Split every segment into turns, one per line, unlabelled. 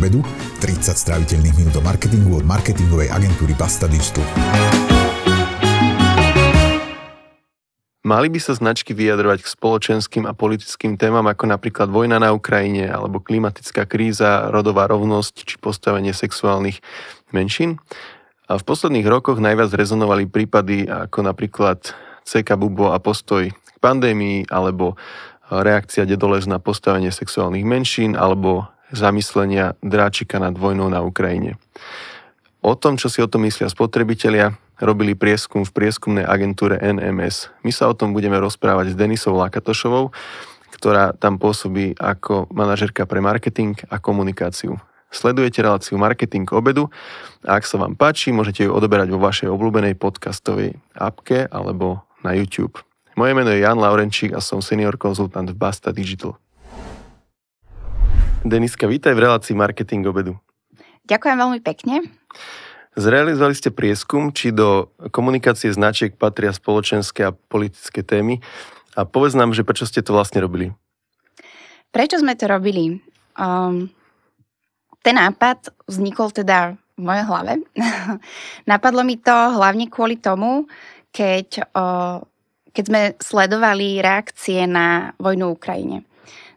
obedu, 30 stráviteľných minút do marketingu od marketingovej agentúry Basta Digital. Mali by sa značky vyjadrovať k spoločenským a politickým témam ako napríklad vojna na Ukrajine alebo klimatická kríza, rodová rovnosť či postavenie sexuálnych menšín? A v posledných rokoch najviac rezonovali prípady ako napríklad CK Bubo a postoj k pandémii alebo reakcia Dedoles na postavenie sexuálnych menšín alebo zamyslenia Dráčika nad vojnou na Ukrajine. O tom, čo si o tom myslia spotrebitelia, robili prieskum v prieskumnej agentúre NMS. My sa o tom budeme rozprávať s Denisou Lakatošovou, ktorá tam pôsobí ako manažerka pre marketing a komunikáciu. Sledujete reláciu Marketing k obedu a ak sa vám páči, môžete ju odoberať vo vašej obľúbenej podcastovej appke alebo na YouTube. Moje meno je Jan Laurenčík a som senior konzultant v Basta Digital. Deniska, vítaj v relácii Marketing obedu.
Ďakujem veľmi pekne.
Zrealizovali ste prieskum, či do komunikácie značiek patria spoločenské a politické témy. A povedz nám, že prečo ste to vlastne robili.
Prečo sme to robili? Um, ten nápad vznikol teda v mojej hlave. Napadlo mi to hlavne kvôli tomu, keď, uh, keď sme sledovali reakcie na vojnu v Ukrajine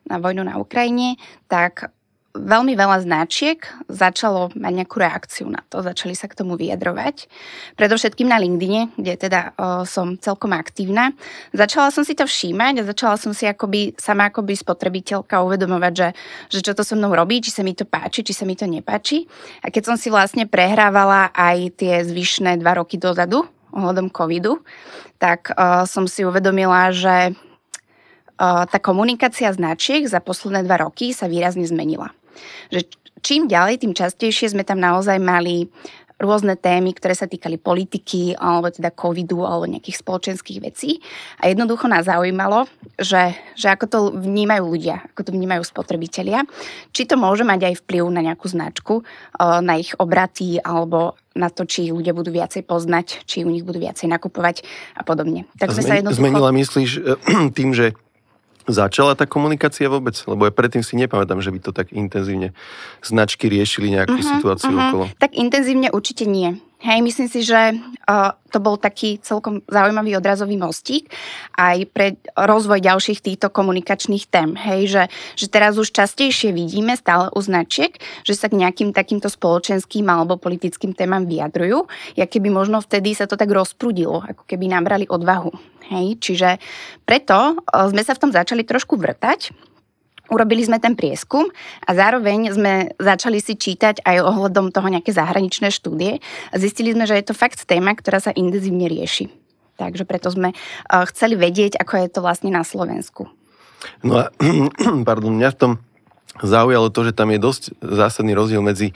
na vojnu na Ukrajine, tak veľmi veľa značiek začalo mať nejakú reakciu na to, začali sa k tomu vyjadrovať. Predovšetkým na LinkedIne, kde teda o, som celkom aktívna. Začala som si to všímať a začala som si akoby, sama akoby spotrebiteľka uvedomovať, že, že čo to so mnou robí, či sa mi to páči, či sa mi to nepáči. A keď som si vlastne prehrávala aj tie zvyšné dva roky dozadu, ohľadom covidu, tak uh, som si uvedomila, že tá komunikácia značiek za posledné dva roky sa výrazne zmenila. Že čím ďalej, tým častejšie sme tam naozaj mali rôzne témy, ktoré sa týkali politiky alebo teda covidu alebo nejakých spoločenských vecí. A jednoducho nás zaujímalo, že, že ako to vnímajú ľudia, ako to vnímajú spotrebitelia, či to môže mať aj vplyv na nejakú značku, e, na ich obraty alebo na to, či ľudia budú viacej poznať, či u nich budú viacej nakupovať a podobne. Tak sme Zmen- sa jednoducho... Zmenila
myslíš e, tým, že začala tá komunikácia vôbec? Lebo ja predtým si nepamätám, že by to tak intenzívne značky riešili nejakú uh-huh, situáciu uh-huh. okolo.
Tak intenzívne určite nie. Hej, myslím si, že uh, to bol taký celkom zaujímavý odrazový mostík aj pre rozvoj ďalších týchto komunikačných tém. Hej, že, že teraz už častejšie vidíme stále u značiek, že sa k nejakým takýmto spoločenským alebo politickým témam vyjadrujú, ja keby možno vtedy sa to tak rozprudilo, ako keby nabrali odvahu. Hej, čiže preto uh, sme sa v tom začali trošku vrtať Urobili sme ten prieskum a zároveň sme začali si čítať aj ohľadom toho nejaké zahraničné štúdie zistili sme, že je to fakt téma, ktorá sa intenzívne rieši. Takže preto sme e, chceli vedieť, ako je to vlastne na Slovensku.
No a pardon, mňa v tom zaujalo to, že tam je dosť zásadný rozdiel medzi e,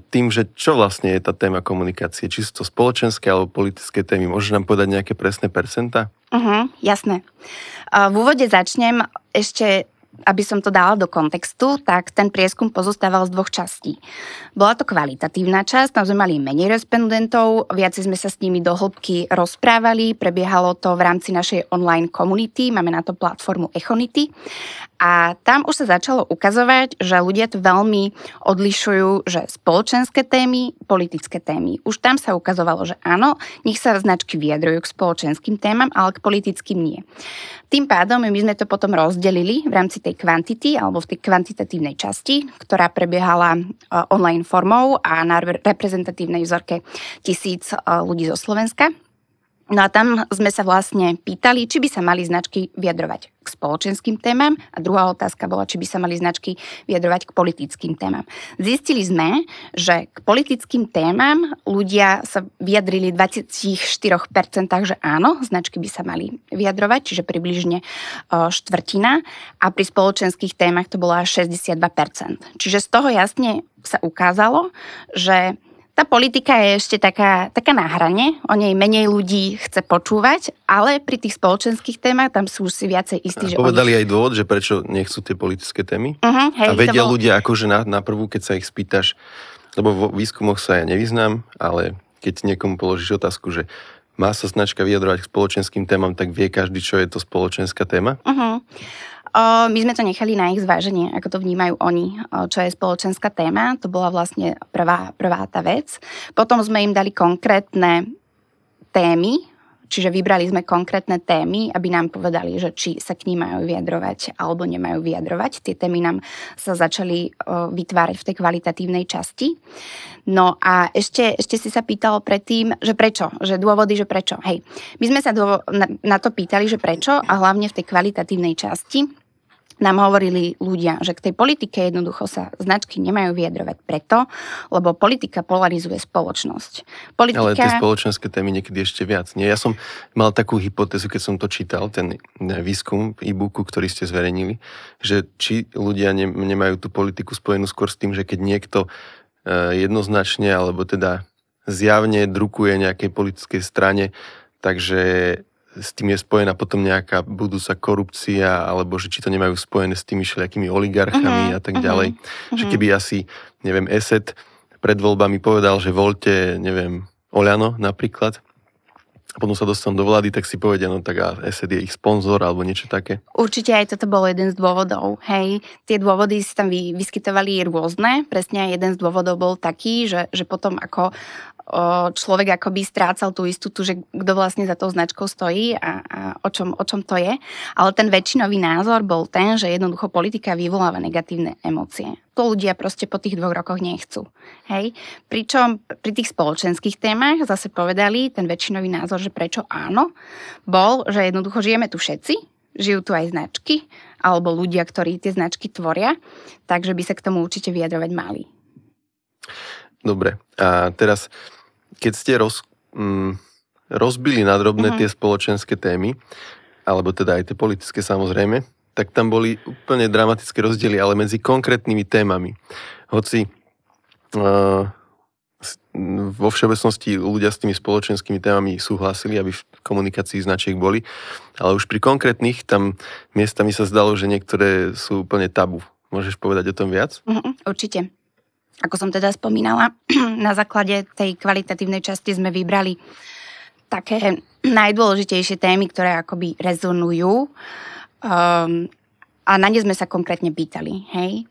tým, že čo vlastne je tá téma komunikácie, či sú to spoločenské alebo politické témy. Môžeš nám povedať nejaké presné percenta?
Uh-huh, mhm, jasné. E, v úvode začnem ešte aby som to dala do kontextu, tak ten prieskum pozostával z dvoch častí. Bola to kvalitatívna časť, tam sme mali menej respondentov, viacej sme sa s nimi do hĺbky rozprávali, prebiehalo to v rámci našej online komunity, máme na to platformu Echonity. A tam už sa začalo ukazovať, že ľudia to veľmi odlišujú, že spoločenské témy, politické témy. Už tam sa ukazovalo, že áno, nech sa značky vyjadrujú k spoločenským témam, ale k politickým nie. Tým pádom my sme to potom rozdelili v rámci tej kvantity alebo v tej kvantitatívnej časti, ktorá prebiehala eh, online formou a na reprezentatívnej vzorke tisíc eh, ľudí zo Slovenska No a tam sme sa vlastne pýtali, či by sa mali značky vyjadrovať k spoločenským témam a druhá otázka bola, či by sa mali značky vyjadrovať k politickým témam. Zistili sme, že k politickým témam ľudia sa vyjadrili 24%, že áno, značky by sa mali vyjadrovať, čiže približne e, štvrtina a pri spoločenských témach to bola 62%. Čiže z toho jasne sa ukázalo, že tá politika je ešte taká, taká na hrane, o nej menej ľudí chce počúvať, ale pri tých spoločenských témach tam sú už si viacej istí. A že povedali
oni... aj dôvod, že prečo nechcú tie politické témy? Uh-huh, hej, a vedia bol... ľudia akože na, na prvú, keď sa ich spýtaš, lebo vo výskumoch sa ja nevyznám, ale keď niekomu položíš otázku, že má sa značka vyjadrovať k spoločenským témam, tak vie každý, čo je to spoločenská téma?
Uh-huh. My sme to nechali na ich zváženie, ako to vnímajú oni, čo je spoločenská téma. To bola vlastne prvá, prvá tá vec. Potom sme im dali konkrétne témy, Čiže vybrali sme konkrétne témy, aby nám povedali, že či sa k ním majú vyjadrovať alebo nemajú vyjadrovať. Tie témy nám sa začali vytvárať v tej kvalitatívnej časti. No a ešte, ešte si sa pýtal predtým, že prečo, že dôvody, že prečo. Hej, my sme sa dôvo- na, na to pýtali, že prečo a hlavne v tej kvalitatívnej časti nám hovorili ľudia, že k tej politike jednoducho sa značky nemajú vyjadrovať preto, lebo politika polarizuje spoločnosť. Politika... Ale tie
spoločenské témy niekedy ešte viac. Nie? Ja som mal takú hypotézu, keď som to čítal, ten výskum v e-booku, ktorý ste zverejnili, že či ľudia ne, nemajú tú politiku spojenú skôr s tým, že keď niekto e, jednoznačne, alebo teda zjavne drukuje nejakej politickej strane, takže s tým je spojená potom nejaká budúca korupcia, alebo že či to nemajú spojené s tými všelijakými oligarchami uh-huh, a tak ďalej. Uh-huh, že mhm. keby asi, neviem, ESET pred voľbami povedal, že voľte, neviem, Oľano napríklad, a potom sa dostanú do vlády, tak si povedia, no tak a ESET je ich sponzor alebo niečo také.
Určite aj toto bol jeden z dôvodov, hej. Tie dôvody sa tam vyskytovali rôzne, presne aj jeden z dôvodov bol taký, že, že potom ako človek akoby strácal tú istotu, že kto vlastne za tou značkou stojí a, a o, čom, o čom to je. Ale ten väčšinový názor bol ten, že jednoducho politika vyvoláva negatívne emócie. To ľudia proste po tých dvoch rokoch nechcú. Hej? Pričom pri tých spoločenských témach zase povedali ten väčšinový názor, že prečo áno, bol, že jednoducho žijeme tu všetci, žijú tu aj značky alebo ľudia, ktorí tie značky tvoria, takže by sa k tomu určite vyjadrovať mali.
Dobre, a teraz keď ste roz, mm, rozbili na drobné mm-hmm. tie spoločenské témy, alebo teda aj tie politické samozrejme, tak tam boli úplne dramatické rozdiely, ale medzi konkrétnymi témami. Hoci uh, vo všeobecnosti ľudia s tými spoločenskými témami súhlasili, aby v komunikácii značiek boli, ale už pri konkrétnych tam miestami sa zdalo, že niektoré sú úplne tabu. Môžeš povedať o tom viac?
Mm-mm, určite. Ako som teda spomínala, na základe tej kvalitatívnej časti sme vybrali také najdôležitejšie témy, ktoré akoby rezonujú. Um, a na ne sme sa konkrétne pýtali. Hej?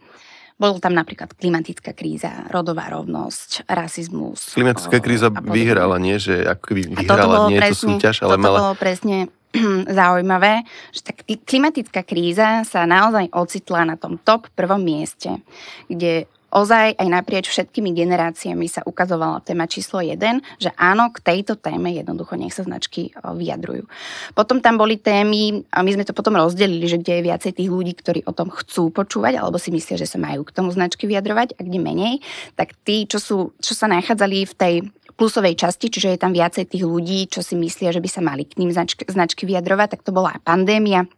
Bolo tam napríklad klimatická kríza, rodová rovnosť,
rasizmus. Klimatická kríza a vyhrala, nie? Že ako by vyhrala nie presne, tú súťaž, ale mala... bolo
presne zaujímavé, že tak klimatická kríza sa naozaj ocitla na tom top prvom mieste, kde Ozaj aj naprieč všetkými generáciami sa ukazovala téma číslo 1, že áno, k tejto téme jednoducho nech sa značky e, vyjadrujú. Potom tam boli témy, a my sme to potom rozdelili, že kde je viacej tých ľudí, ktorí o tom chcú počúvať alebo si myslia, že sa majú k tomu značky vyjadrovať a kde menej, tak tí, čo, sú, čo sa nachádzali v tej plusovej časti, čiže je tam viacej tých ľudí, čo si myslia, že by sa mali k ním značky, značky vyjadrovať, tak to bola pandémia,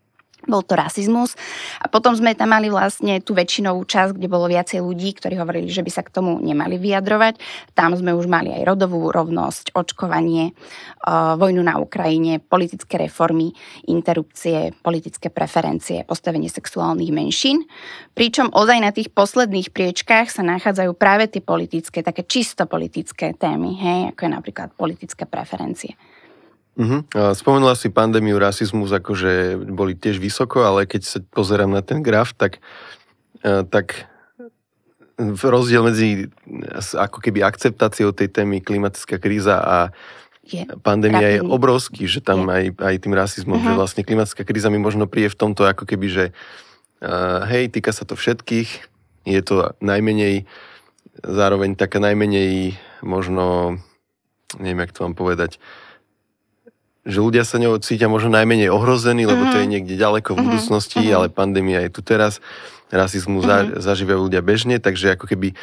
bol to rasizmus. A potom sme tam mali vlastne tú väčšinovú časť, kde bolo viacej ľudí, ktorí hovorili, že by sa k tomu nemali vyjadrovať. Tam sme už mali aj rodovú rovnosť, očkovanie, e, vojnu na Ukrajine, politické reformy, interrupcie, politické preferencie, postavenie sexuálnych menšín. Pričom ozaj na tých posledných priečkách sa nachádzajú práve tie politické, také čisto politické témy, hej, ako je napríklad politické preferencie.
Uh-huh. Spomenula si pandémiu, rasizmus, akože boli tiež vysoko, ale keď sa pozerám na ten graf, tak, e, tak rozdiel medzi ako keby akceptáciou tej témy klimatická kríza a je. Pandémia Rapidný. je obrovský, že tam je. aj, aj tým rasizmom, uh-huh. že mhm. vlastne klimatická kríza mi možno príje v tomto ako keby, že uh, hej, týka sa to všetkých, je to najmenej, zároveň taká najmenej možno, neviem, jak to vám povedať, uh, že ľudia sa ňou cítia možno najmenej ohrození, lebo mm-hmm. to je mhm. niekde ďaleko v mm-hmm. budúcnosti, mm-hmm. ale pandémia je tu teraz, Rasizmu mm-hmm. za, mhm. zažívajú ľudia bežne, takže ako keby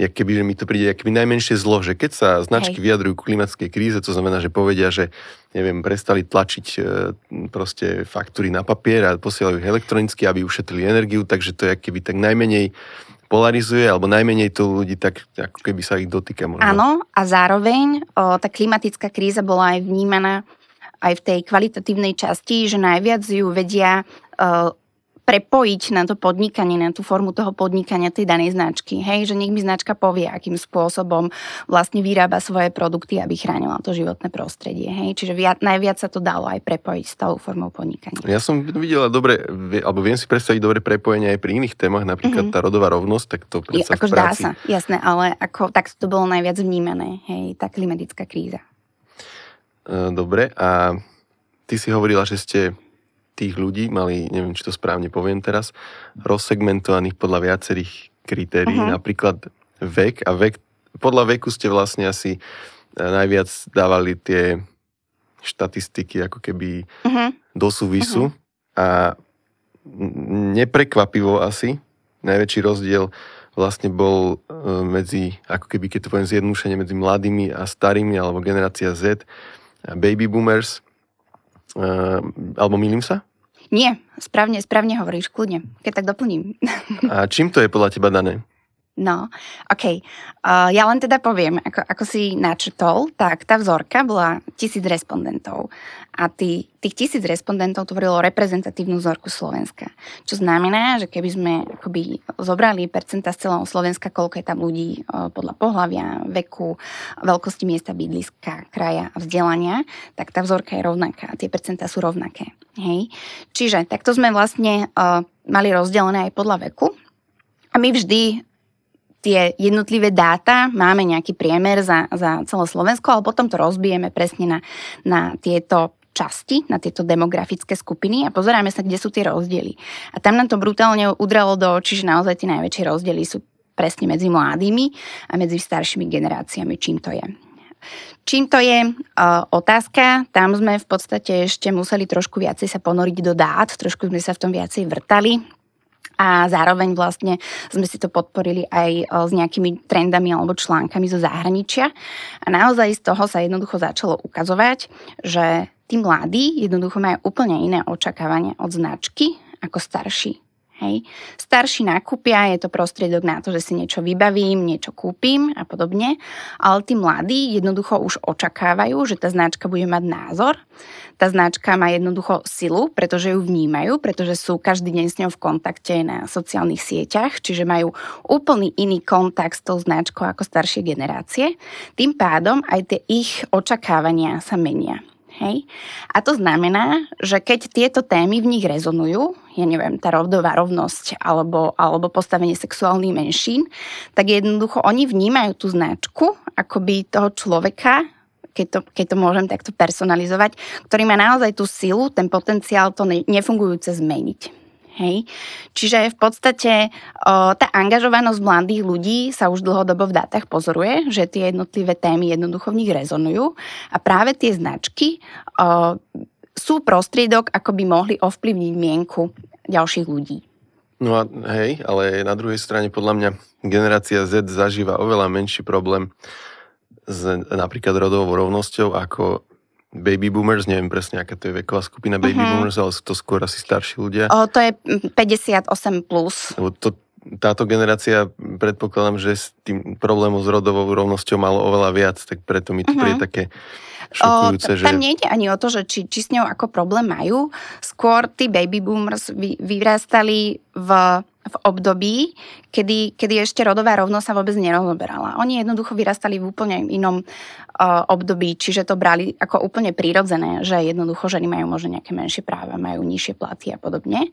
jak keby, že mi to príde ako najmenšie zlo, že keď sa značky Hej. vyjadrujú k klimatskej kríze, to znamená, že povedia, že neviem, prestali tlačiť e, proste faktúry na papier a posielajú ich elektronicky, aby ušetrili energiu, takže to je keby tak najmenej polarizuje, alebo najmenej to ľudí tak, ako keby sa ich dotýka. Možno.
Áno, a zároveň o, tá klimatická kríza bola aj vnímaná aj v tej kvalitatívnej časti, že najviac ju vedia e, prepojiť na to podnikanie, na tú formu toho podnikania tej danej značky. Hej, že nech mi značka povie, akým spôsobom vlastne vyrába svoje produkty, aby chránila to životné prostredie. Hej, čiže viac, najviac sa to dalo aj prepojiť s tou formou podnikania.
Ja som videla dobre, alebo viem si predstaviť dobre prepojenie aj pri iných témach, napríklad mm-hmm. tá rodová rovnosť, tak to predsa Je, akož v akože práci. dá sa,
jasné, ale ako, tak to bolo najviac vnímané, hej, tá klimatická kríza.
E, dobre, a ty si hovorila, že ste tých ľudí mali, neviem, či to správne poviem teraz, rozsegmentovaných podľa viacerých kritérií, uh-huh. napríklad vek a vek, podľa veku ste vlastne asi e, najviac dávali tie štatistiky ako keby uh-huh. do súvisu uh-huh. a neprekvapivo asi najväčší rozdiel vlastne bol e, medzi, ako keby keď to poviem zjednúšenie, medzi mladými a starými alebo generácia Z, baby boomers, ehm, alebo milím sa?
Nie, správne, správne hovoríš, kľudne, keď tak doplním.
A čím to je podľa teba dané?
No, OK. Uh, ja len teda poviem, ako, ako si načrtol, tak tá vzorka bola tisíc respondentov a tí, tých tisíc respondentov tvorilo reprezentatívnu vzorku Slovenska. Čo znamená, že keby sme akoby zobrali percenta z celého Slovenska, koľko je tam ľudí uh, podľa pohľavia, veku, veľkosti miesta bydliska, kraja a vzdelania, tak tá vzorka je rovnaká. Tie percenta sú rovnaké. Hej? Čiže takto sme vlastne uh, mali rozdelené aj podľa veku, a my vždy tie jednotlivé dáta, máme nejaký priemer za, za celé Slovensko, ale potom to rozbijeme presne na, na tieto časti, na tieto demografické skupiny a pozeráme sa, kde sú tie rozdiely. A tam nám to brutálne udralo do očí, že naozaj tie najväčšie rozdiely sú presne medzi mladými a medzi staršími generáciami, čím to je. Čím to je e, otázka, tam sme v podstate ešte museli trošku viacej sa ponoriť do dát, trošku sme sa v tom viacej vrtali, a zároveň vlastne sme si to podporili aj e, s nejakými trendami alebo článkami zo zahraničia. A naozaj z toho sa jednoducho začalo ukazovať, že tí mladí jednoducho majú úplne iné očakávania od značky ako starší Hej. Starší nákupia je to prostriedok na to, že si niečo vybavím, niečo kúpim a podobne, ale tí mladí jednoducho už očakávajú, že tá značka bude mať názor. Tá značka má jednoducho silu, pretože ju vnímajú, pretože sú každý deň s ňou v kontakte na sociálnych sieťach, čiže majú úplný iný kontakt s tou značkou ako staršie generácie. Tým pádom aj tie ich očakávania sa menia. Hej? A to znamená, že keď tieto témy v nich rezonujú, ja neviem, tá rodová rovnosť alebo, alebo postavenie sexuálnych menšín, tak jednoducho oni vnímajú tú značku akoby toho človeka, keď to, keď to môžem takto personalizovať, ktorý má naozaj tú silu, ten potenciál to nefungujúce zmeniť. Hej. Čiže v podstate o, tá angažovanosť mladých ľudí sa už dlhodobo v dátach pozoruje, že tie jednotlivé témy jednoducho v nich rezonujú a práve tie značky o, sú prostriedok, ako by mohli ovplyvniť mienku ďalších ľudí.
No a hej, ale na druhej strane podľa mňa generácia Z zažíva oveľa menší problém s napríklad rodovou rovnosťou ako baby boomers, neviem presne, aká to je veková skupina baby uh-huh. boomers, ale sú to skôr asi starší ľudia. O,
to je 58+. Plus.
Lebo to, táto generácia, predpokladám, že s tým problémom s rodovou rovnosťou malo oveľa viac, tak preto mi to uh-huh. Mhm. príde také šokujúce. O, že... Tam nejde
ani o to, že či, či s ňou ako problém majú. Skôr tí baby boomers vy, vyrastali v v období, kedy, kedy ešte rodová rovnosť sa vôbec nerozoberala. Oni jednoducho vyrastali v úplne inom uh, období, čiže to brali ako úplne prírodzené, že jednoducho ženy majú možno nejaké menšie práva, majú nižšie platy a podobne.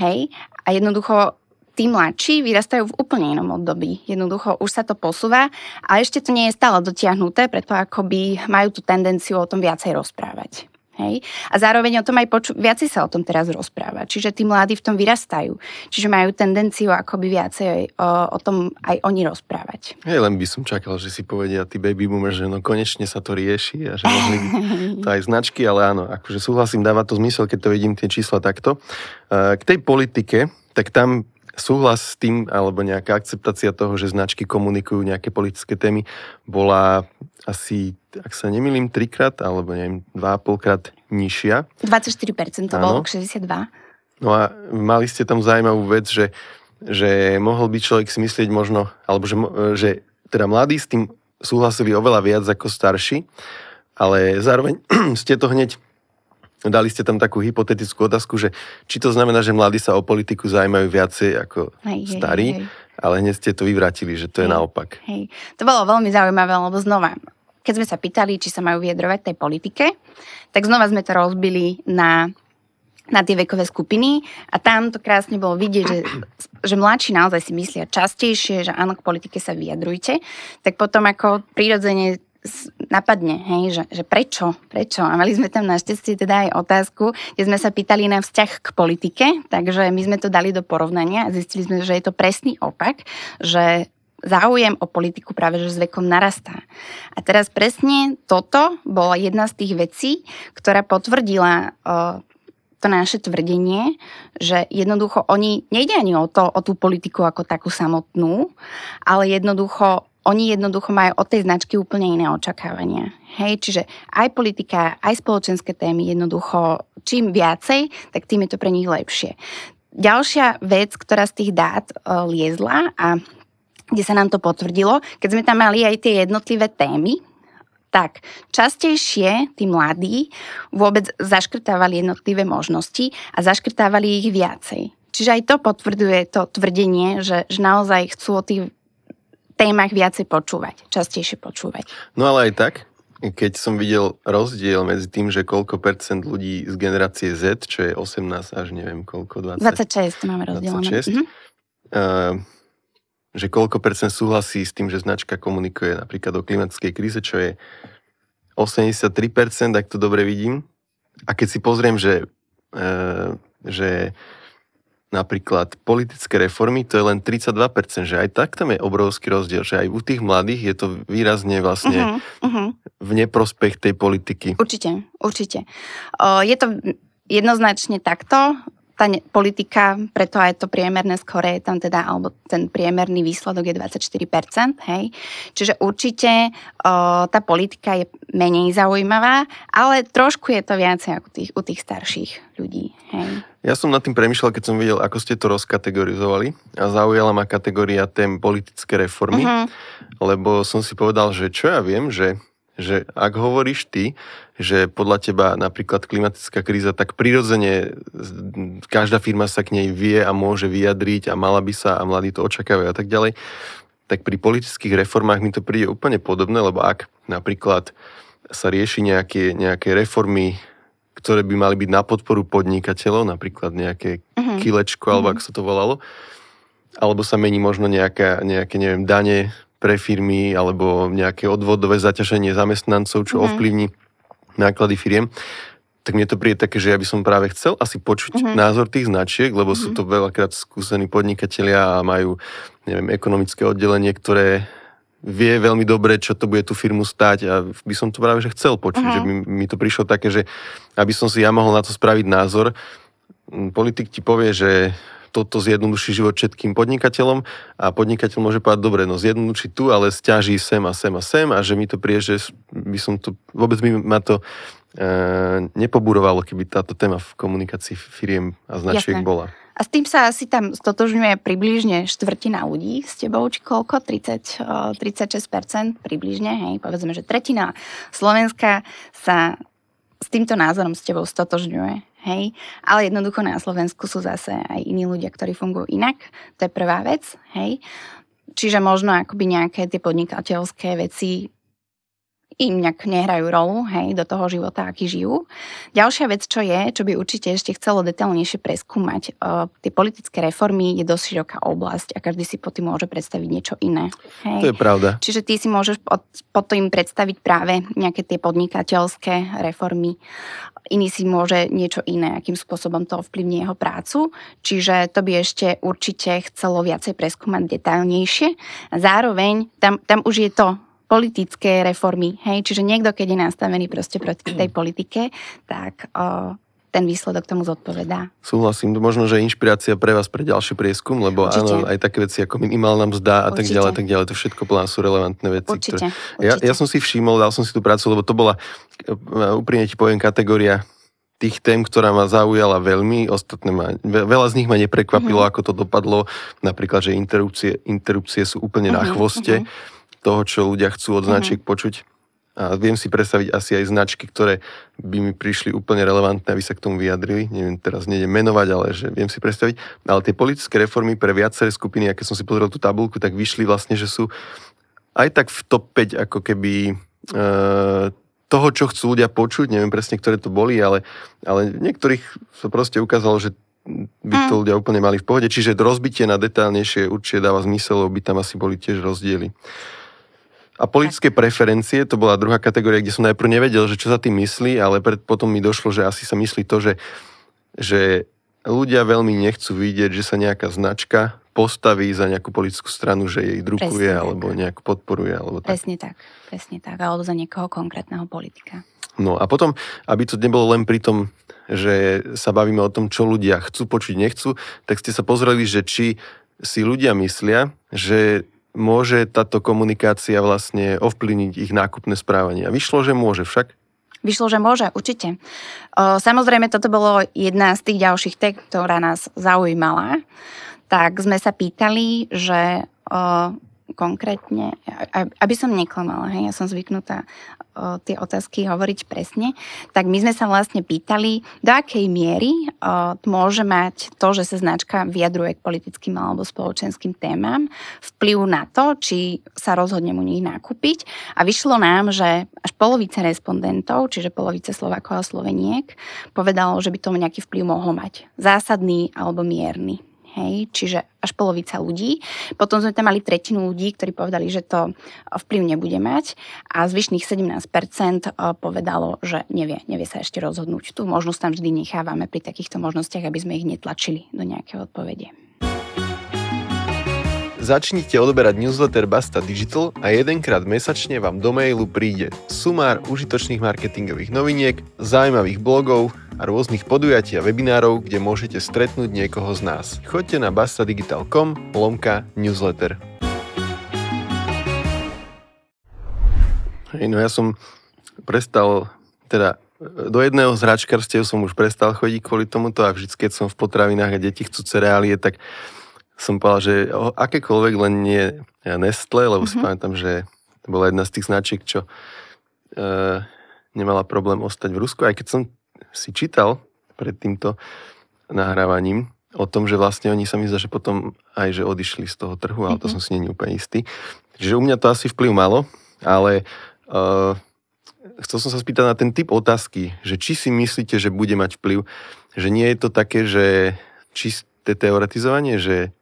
Hej? A jednoducho tí mladší vyrastajú v úplne inom období. Jednoducho už sa to posúva a ešte to nie je stále dotiahnuté, preto akoby majú tú tendenciu o tom viacej rozprávať. Hej? A zároveň o tom aj poču- viacej sa o tom teraz rozpráva. Čiže tí mladí v tom vyrastajú. Čiže majú tendenciu akoby viacej o, e, o tom aj oni rozprávať.
Hej, len by som čakal, že si povedia tí baby boomer, že no konečne sa to rieši a že možno to aj značky, ale áno, akože súhlasím, dáva to zmysel, keď to vidím tie čísla takto. E, k tej politike, tak tam súhlas s tým, alebo nejaká akceptácia toho, že značky komunikujú nejaké politické témy, bola asi, ak sa nemýlim, trikrát, alebo neviem, dva a polkrát nižšia.
24% to bolo, 62.
No a mali ste tam zaujímavú vec, že, že mohol by človek si myslieť možno, alebo že, že teda mladí s tým súhlasili oveľa viac ako starší, ale zároveň ste to hneď dali ste tam takú hypotetickú otázku, že či to znamená, že mladí sa o politiku zaujímajú viacej ako hej, starí, hej, hej. ale hneď ste to vyvratili, že to hej, je naopak.
Hej. To bolo veľmi zaujímavé, lebo znova, keď sme sa pýtali, či sa majú vyjadrovať tej politike, tak znova sme to rozbili na na tie vekové skupiny a tam to krásne bolo vidieť, že, že mladší naozaj si myslia častejšie, že áno, k politike sa vyjadrujte, tak potom ako prirodzene napadne, hej, že, že prečo, prečo. A mali sme tam našťastie teda aj otázku, kde sme sa pýtali na vzťah k politike, takže my sme to dali do porovnania a zistili sme, že je to presný opak, že záujem o politiku práve že s vekom narastá. A teraz presne toto bola jedna z tých vecí, ktorá potvrdila to naše tvrdenie, že jednoducho oni, nejde ani o to, o tú politiku ako takú samotnú, ale jednoducho oni jednoducho majú od tej značky úplne iné očakávania. Hej, čiže aj politika, aj spoločenské témy jednoducho čím viacej, tak tým je to pre nich lepšie. Ďalšia vec, ktorá z tých dát e, liezla a kde sa nám to potvrdilo, keď sme tam mali aj tie jednotlivé témy, tak častejšie tí mladí vôbec zaškrtávali jednotlivé možnosti a zaškrtávali ich viacej. Čiže aj to potvrduje to tvrdenie, že, že naozaj chcú o tých témach viacej počúvať, častejšie počúvať.
No ale aj tak, keď som videl rozdiel medzi tým, že koľko percent ľudí z generácie Z, čo je 18 až neviem koľko, 20,
26 máme rozdiel. 26,
mm-hmm. uh, že koľko percent súhlasí s tým, že značka komunikuje napríklad o klimatickej kríze, čo je 83%, ak to dobre vidím. A keď si pozriem, že, uh, že napríklad politické reformy, to je len 32%, že aj tak tam je obrovský rozdiel, že aj u tých mladých je to výrazne vlastne uh-huh, uh-huh. v neprospech tej politiky.
Určite, určite. O, je to jednoznačne takto, tá ne- politika, preto aj to priemerné skore je tam teda, alebo ten priemerný výsledok je 24%, hej. Čiže určite o, tá politika je menej zaujímavá, ale trošku je to viacej ako tých, u tých
starších ľudí, hej. Ja som nad tým premyšľal, keď som videl, ako ste to rozkategorizovali a zaujala ma kategória tém politické reformy, uh-huh. lebo som si povedal, že čo ja viem, že, že ak hovoríš ty, že podľa teba napríklad klimatická kríza, tak prirodzene každá firma sa k nej vie a môže vyjadriť a mala by sa a mladí to očakávajú a tak ďalej, tak pri politických reformách mi to príde úplne podobné, lebo ak napríklad sa rieši nejaké, nejaké reformy ktoré by mali byť na podporu podnikateľov, napríklad nejaké uh-huh. kilečko, alebo uh-huh. ako sa to volalo, alebo sa mení možno nejaká, nejaké, neviem, dane pre firmy, alebo nejaké odvodové zaťaženie zamestnancov, čo uh-huh. ovplyvní náklady firiem, tak mne to príde také, že ja by som práve chcel asi počuť uh-huh. názor tých značiek, lebo uh-huh. sú to veľakrát skúsení podnikatelia a majú, neviem, ekonomické oddelenie, ktoré vie veľmi dobre, čo to bude tú firmu stať a by som to práve že chcel počuť, uh-huh. že mi, mhm. mi to prišlo také, že aby som si ja mohol na to spraviť názor. Mm, politik ti povie, že toto zjednoduší život všetkým podnikateľom a podnikateľ môže povedať, dobre, no zjednoduší tu, ale stiaží sem a sem a sem a že mi to prie, že by som to, vôbec by ma to e, nepobúrovalo, keby táto téma v komunikácii firiem a značiek Jasne. bola.
A s tým sa asi tam stotožňuje približne štvrtina ľudí s tebou, či koľko? 30, 36% eh, približne, hej, povedzme, že tretina Slovenska sa s týmto názorom s tebou stotožňuje. Hej? Ale jednoducho na Slovensku sú zase aj iní ľudia, ktorí fungujú inak. To je prvá vec. Hej? Čiže možno akoby nejaké tie podnikateľské veci im nejak nehrajú rolu hej, do toho života, aký žijú. Ďalšia vec, čo je, čo by určite ešte chcelo detailnejšie preskúmať, uh, tie politické reformy je dosť široká oblasť a každý si po tým môže predstaviť niečo iné. Hej. To je pravda. Čiže ty si môžeš pod, pod tým predstaviť práve nejaké tie podnikateľské reformy. Iný si môže niečo iné, akým spôsobom to ovplyvní jeho prácu. Čiže to by ešte určite chcelo viacej preskúmať detailnejšie. Zároveň tam, tam už je to, politické reformy. Hej? Čiže niekto, keď je nastavený proste proti tej politike, tak o, ten výsledok tomu zodpovedá.
Súhlasím, možno, že inšpirácia pre vás pre ďalší prieskum, lebo určite. áno, aj také veci ako minimálna mzda a určite. tak ďalej, tak ďalej, to všetko plán sú relevantné veci. Určite. Ktoré... určite. Ja, ja som si všimol, dal som si tú prácu, lebo to bola, e, úprimne ti poviem, kategória tých tém, ktorá ma zaujala veľmi, ostatné ma, veľa z nich ma neprekvapilo, mm-hmm. ako to dopadlo, napríklad, že interrupcie, interrupcie sú úplne mm-hmm. na mhm, chvoste. Mm-hmm toho, čo ľudia chcú od značiek mm-hmm. počuť. A viem si predstaviť asi aj značky, ktoré by mi prišli úplne relevantné, aby sa k tomu vyjadrili. Neviem, teraz nejde menovať, ale že viem si predstaviť. Ale tie politické reformy pre viaceré skupiny, aké som si pozrel tú tabulku, tak vyšli vlastne, že sú aj tak v top 5 ako keby e, toho, čo chcú ľudia počuť. Neviem presne, ktoré to boli, ale, ale niektorých sa proste ukázalo, že by to mm. ľudia úplne mali v pohode. Čiže rozbitie na detálnejšie určite dáva zmysel, by tam asi boli tiež rozdiely. A politické preferencie, to bola druhá kategória, kde som najprv nevedel, že čo sa tým myslí, ale pred, potom mi došlo, že asi sa myslí to, že, že ľudia veľmi nechcú vidieť, že sa nejaká značka postaví za nejakú politickú stranu, že jej drukuje presne alebo tak. nejak podporuje. Alebo tak.
Presne tak, presne tak, alebo za niekoho konkrétneho politika.
No a potom, aby to nebolo len pri tom, že sa bavíme o tom, čo ľudia chcú počuť, nechcú, tak ste sa pozreli, že či si ľudia myslia, že môže táto komunikácia vlastne ovplyvniť ich nákupné správanie. A vyšlo, že môže však?
Vyšlo, že môže, určite. Samozrejme, toto bolo jedna z tých ďalších tek, ktorá nás zaujímala. Tak sme sa pýtali, že konkrétne, aby som neklamala, hej, ja som zvyknutá o, tie otázky hovoriť presne, tak my sme sa vlastne pýtali, do akej miery o, môže mať to, že sa značka vyjadruje k politickým alebo spoločenským témam, vplyv na to, či sa rozhodne u nich nakúpiť. A vyšlo nám, že až polovica respondentov, čiže polovica Slovákov a Sloveniek, povedalo, že by to nejaký vplyv mohlo mať. Zásadný alebo mierny. Hej, čiže až polovica ľudí. Potom sme tam mali tretinu ľudí, ktorí povedali, že to vplyv nebude mať a zvyšných 17% eh, povedalo, že nevie, nevie sa ešte rozhodnúť. Tu možnosť tam vždy nechávame pri takýchto možnostiach, aby sme ich netlačili do nejakého odpovede.
Začnite odberať newsletter Basta Digital a jedenkrát mesačne vám do mailu príde sumár užitočných marketingových noviniek, zaujímavých blogov, a rôznych podujatí a webinárov, kde môžete stretnúť niekoho z nás. Choďte na bastadigital.com lomka newsletter. Hej, no ja som prestal, teda e, do jedného z hračkarstiev som už prestal chodiť kvôli tomuto a vždy, keď som v potravinách a deti chcú cereálie, tak som povedal, že akékoľvek len nie ja Nestle, lebo mm-hmm. si mhm. pamätám, že to bola jedna z tých značiek, čo e, nemala problém ostať v Rusku, aj keď som si čítal pred týmto nahrávaním o tom, že vlastne oni sa mi zdá, že potom aj, že odišli z toho trhu, ale mm-hmm. to mhm. som si není úplne istý. Čiže u mňa to asi vplyv malo, ale uh, chcel som sa spýtať na ten typ otázky, že či si myslíte, že bude mať vplyv, že nie je to také, že čisté teoretizovanie, že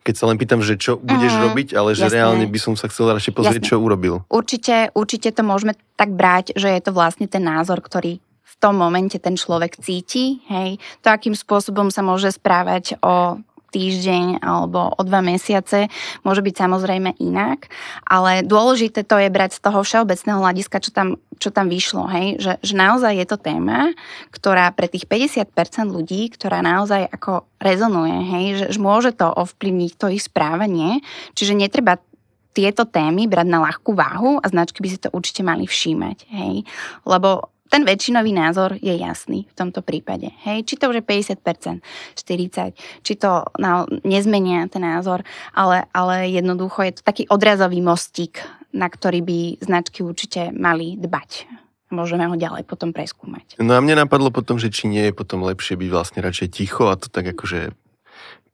keď sa len pýtam, že čo budeš mm, robiť, ale že jasné. reálne by som sa chcel radšej pozrieť, jasné. čo urobil.
Určite, určite to môžeme tak brať, že je to vlastne ten názor, ktorý tom momente ten človek cíti, hej, to akým spôsobom sa môže správať o týždeň alebo o dva mesiace môže byť samozrejme inak, ale dôležité to je brať z toho všeobecného hľadiska, čo tam, čo tam vyšlo, hej? Že, že naozaj je to téma, ktorá pre tých 50% ľudí, ktorá naozaj ako rezonuje, hej? Že, že môže to ovplyvniť to ich správanie, čiže netreba tieto témy brať na ľahkú váhu a značky by si to určite mali všímať, hej? Lebo ten väčšinový názor je jasný v tomto prípade. Hej, či to už je 50%, 40%, či to na, nezmenia ten názor, ale, ale jednoducho je to taký odrazový mostík, na ktorý by značky určite mali dbať. Môžeme ho ďalej potom preskúmať.
No a mne napadlo potom, že či nie je potom lepšie byť vlastne radšej ticho a to tak akože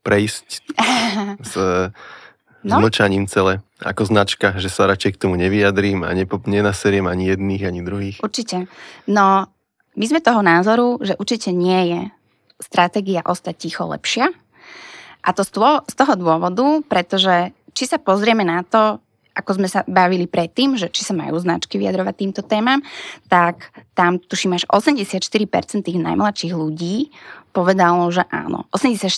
prejsť z no? zmlčaním celé, ako značka, že sa radšej k tomu nevyjadrím a nepo, nenaseriem ani jedných, ani druhých.
Určite. No, my sme toho názoru, že určite nie je stratégia ostať ticho lepšia. A to z toho dôvodu, pretože či sa pozrieme na to, ako sme sa bavili predtým, že či sa majú značky vyjadrovať týmto témam, tak tam tuším až 84% tých najmladších ľudí povedalo, že áno. 84%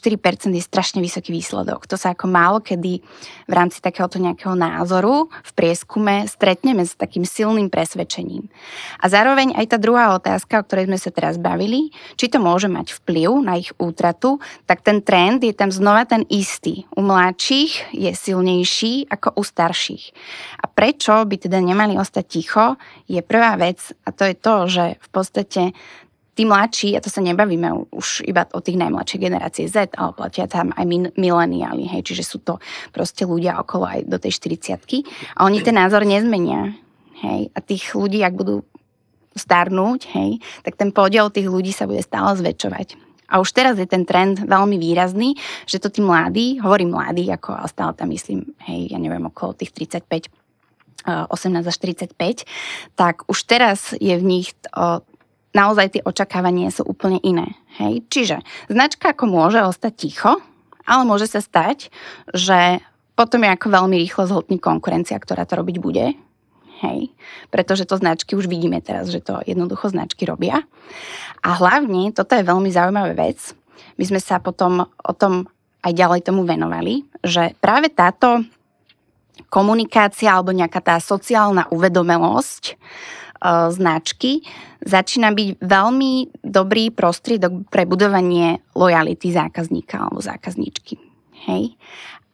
je strašne vysoký výsledok. To sa ako málo kedy v rámci takéhoto nejakého názoru v prieskume stretneme s takým silným presvedčením. A zároveň aj tá druhá otázka, o ktorej sme sa teraz bavili, či to môže mať vplyv na ich útratu, tak ten trend je tam znova ten istý. U mladších je silnejší ako u starších. A prečo by teda nemali ostať ticho, je prvá vec a to je to, že v podstate tí mladší, a to sa nebavíme už iba o tých najmladšej generácie Z, ale platia tam aj min- mileniáli, hej, čiže sú to proste ľudia okolo aj do tej 40 a oni ten názor nezmenia. Hej, a tých ľudí, ak budú starnúť, hej, tak ten podiel tých ľudí sa bude stále zväčšovať. A už teraz je ten trend veľmi výrazný, že to tí mladí, hovorím mladí, ako, ale stále tam myslím, hej, ja neviem, okolo tých 35, 18 eh, až 45, tak už teraz je v nich eh, naozaj tie očakávania sú úplne iné. Hej? Čiže značka ako môže ostať ticho, ale môže sa stať, že potom je ako veľmi rýchlo zhltne konkurencia, ktorá to robiť bude. Hej. Pretože to značky už vidíme teraz, že to jednoducho značky robia. A hlavne, toto je veľmi zaujímavá vec, my sme sa potom o tom aj ďalej tomu venovali, že práve táto komunikácia alebo nejaká tá sociálna uvedomelosť E, značky, začína byť veľmi dobrý prostriedok pre budovanie lojality zákazníka alebo zákazníčky. Hej?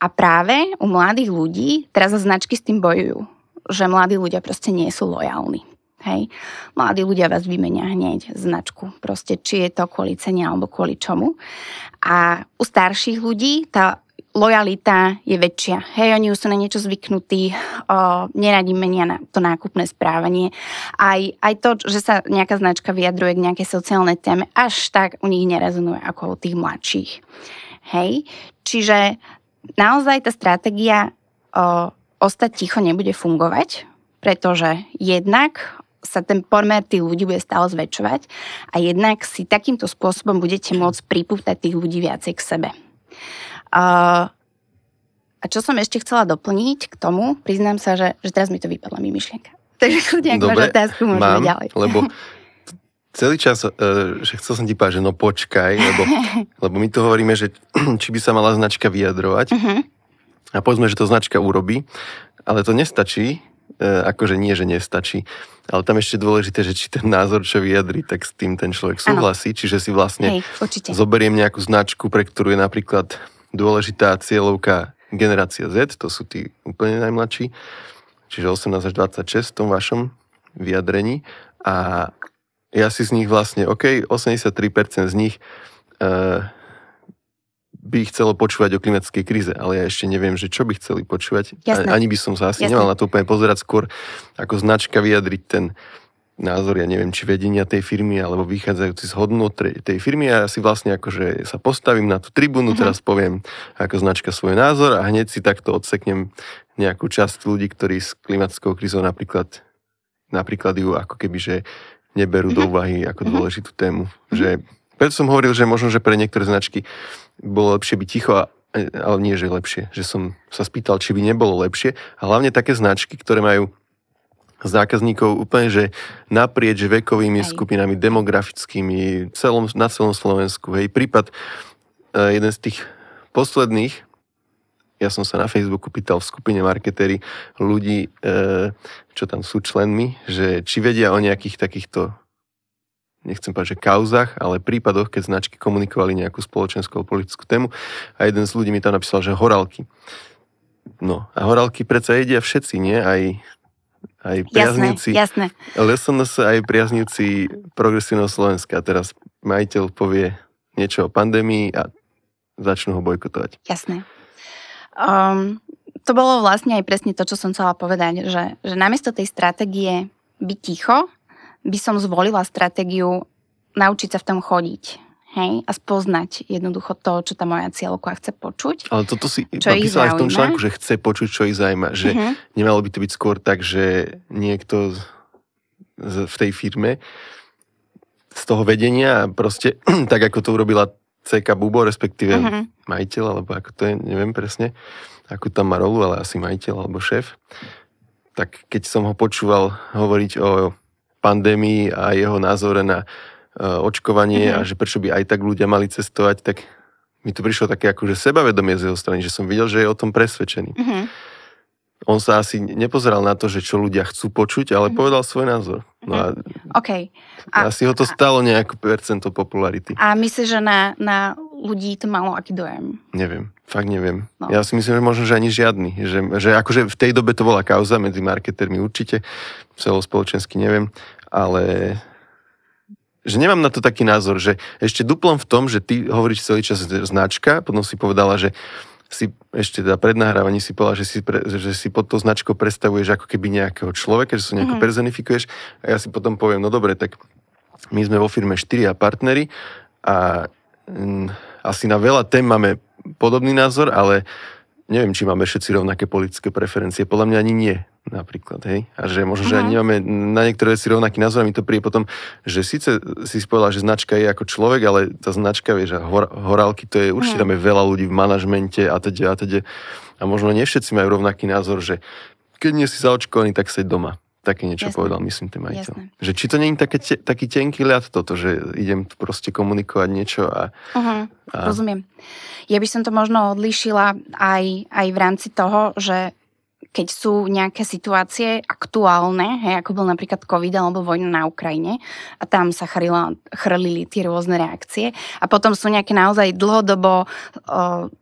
A práve u mladých ľudí teraz značky s tým bojujú, že mladí ľudia proste nie sú lojálni. Hej. Mladí ľudia vás vymenia hneď značku, proste či je to kvôli cene alebo kvôli čomu. A u starších ľudí tá lojalita je väčšia. Hej, oni už sú na niečo zvyknutí, o, neradí menia na to nákupné správanie. Aj, aj to, že sa nejaká značka vyjadruje k nejakej sociálnej téme, až tak u nich nerezonuje ako u tých mladších. Hej, čiže naozaj tá stratégia o, ostať ticho nebude fungovať, pretože jednak sa ten pormer tých ľudí bude stále zväčšovať a jednak si takýmto spôsobom budete môcť pripútať tých ľudí viacej k sebe. A, a čo som ešte chcela doplniť k tomu, priznám sa, že, že teraz mi to vypadla mi myšlienka. Takže chudne, ak akože Dobre, máš otázku, môžeme mám, ďalej.
Lebo celý čas, e, že chcel som ti povedať, že no počkaj, lebo, lebo my tu hovoríme, že či by sa mala značka vyjadrovať. Uh-huh. A povedzme, že to značka urobí, ale to nestačí, e, akože nie, že nestačí. Ale tam ešte dôležité, že či ten názor, čo vyjadri, tak s tým ten človek súhlasí, ano. čiže si vlastne Hej, zoberiem nejakú značku, pre ktorú je napríklad dôležitá cieľovka generácia Z, to sú tí úplne najmladší, čiže 18 až 26 v tom vašom vyjadrení. A ja si z nich vlastne, OK, 83% z nich uh, by chcelo počúvať o klimatickej kríze, ale ja ešte neviem, že čo by chceli počúvať. Jasné. Ani by som sa asi Jasné. nemal na to úplne pozerať, skôr ako značka vyjadriť ten, názory, ja neviem, či vedenia tej firmy, alebo vychádzajúci z hodnot tej firmy a ja si vlastne akože sa postavím na tú tribúnu, mm-hmm. teraz poviem ako značka svoj názor a hneď si takto odseknem nejakú časť ľudí, ktorí s klimatickou krizou napríklad, napríklad ju ako keby, že neberú mm-hmm. do mhm. úvahy ako mhm. dôležitú tému. Mm-hmm. Že, preto som hovoril, že možno, že pre niektoré značky bolo lepšie byť ticho a ale nie, že lepšie. Že som sa spýtal, či by nebolo lepšie. A hlavne také značky, ktoré majú zákazníkov úplne, že naprieč vekovými Hej. skupinami, demografickými, celom, na celom Slovensku. Hej, prípad e, jeden z tých posledných, ja som sa na Facebooku pýtal v skupine marketéry ľudí, e, čo tam sú členmi, že či vedia o nejakých takýchto nechcem povedať, že kauzach, ale prípadoch, keď značky komunikovali nejakú spoločenskú politickú tému a jeden z ľudí mi tam napísal, že horálky. No a horálky predsa jedia všetci, nie? Aj aj priaznici. jasné, jasné. LSNS, aj priaznici Progresívneho Slovenska. Teraz majiteľ povie niečo o pandémii a začnú ho bojkotovať.
Jasné. Um, to bolo vlastne aj presne to, čo som chcela povedať, že, že namiesto tej stratégie byť ticho, by som zvolila stratégiu naučiť sa v tom chodiť hej, a spoznať jednoducho to, čo tá moja cieľovka chce počuť.
Ale toto si čo aj v tom článku, že chce počuť, čo ich zaujíma, že uh-huh. nemalo by to byť skôr tak, že niekto z, v tej firme z toho vedenia proste tak, ako to urobila CK Bubo, respektíve uh-huh. majiteľ, alebo ako to je, neviem presne, ako tam má rolu, ale asi majiteľ alebo šéf, tak keď som ho počúval hovoriť o pandémii a jeho názore na Eh, očkovanie mm-hmm. a mhm. že prečo by aj tak ľudia mali cestovať, tak mi to prišlo také že sebavedomie z jeho strany, že som videl, že je o tom presvedčený. Mm-hmm. On sa asi nepozeral na to, že čo ľudia chcú počuť, ale mm-hmm. povedal svoj názor. No a mhm. okay. a, asi ho to stalo nejakú percento popularity.
A myslíš, že na, na ľudí to malo aký dojem?
Neviem, fakt neviem. No. Ja si myslím, že možno, že ani žiadny. Že, že akože v tej dobe to bola kauza medzi marketermi určite, celospoločensky neviem, ale že nemám na to taký názor, že ešte duplom v tom, že ty hovoríš celý čas značka, potom si povedala, že si ešte teda pred nahrávaním si povedala, že si, pre, že si pod to značkou predstavuješ ako keby nejakého človeka, že sa nejako mm-hmm. personifikuješ a ja si potom poviem, no dobre, tak my sme vo firme štyria partnery a mm, asi na veľa tém máme podobný názor, ale neviem, či máme všetci rovnaké politické preferencie. Podľa mňa ani nie napríklad, hej? A že možno, že aj mhm. nemáme na niektoré si rovnaký názor a mi to príde potom, že síce si spovedala, že značka je ako človek, ale tá značka, vieš, a hor, horálky, to je mhm. určite tam je veľa ľudí v manažmente a teda a teda. A možno nie všetci majú rovnaký názor, že keď nie si zaočkovaný, tak seď doma. Také niečo Jasne. povedal, myslím, ten majiteľ. Jasne. Že či to nie je také te, taký tenký ľad toto, že idem proste komunikovať niečo a... Uh-huh. a... Rozumiem.
Ja by som to možno odlíšila aj, aj v rámci toho, že keď sú nejaké situácie aktuálne, hej, ako bol napríklad COVID alebo vojna na Ukrajine a tam sa chrila, chrlili tie rôzne reakcie. A potom sú nejaké naozaj dlhodobo o,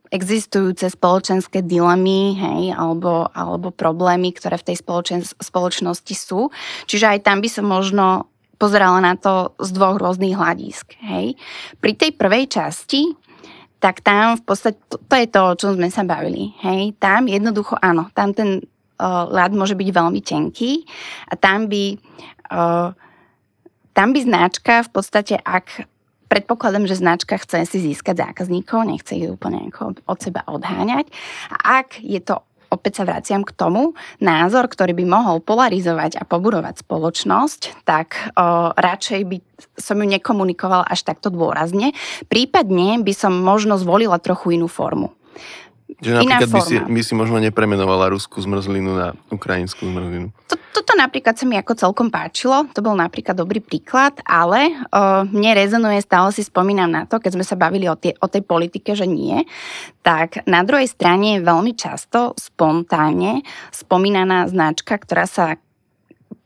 existujúce spoločenské dilemy hej, alebo, alebo problémy, ktoré v tej spoločen- spoločnosti sú. Čiže aj tam by som možno pozerala na to z dvoch rôznych hľadísk. Hej. Pri tej prvej časti tak tam v podstate, to, to je to, o čom sme sa bavili. Hej? Tam jednoducho áno, tam ten uh, ľad môže byť veľmi tenký a tam by, uh, tam by značka v podstate, ak predpokladám, že značka chce si získať zákazníkov, nechce ich úplne od seba odháňať. A ak je to opäť sa vraciam k tomu, názor, ktorý by mohol polarizovať a pobudovať spoločnosť, tak o, radšej by som ju nekomunikovala až takto dôrazne. Prípadne by som možno zvolila trochu inú formu.
Že napríklad iná forma. by si, by si možno nepremenovala ruskú zmrzlinu na ukrajinskú zmrzlinu. To,
toto napríklad sa mi ako celkom páčilo, to bol napríklad dobrý príklad, ale o, mne rezonuje, stále si spomínam na to, keď sme sa bavili o, tie, o tej politike, že nie, tak na druhej strane je veľmi často spontánne spomínaná značka, ktorá sa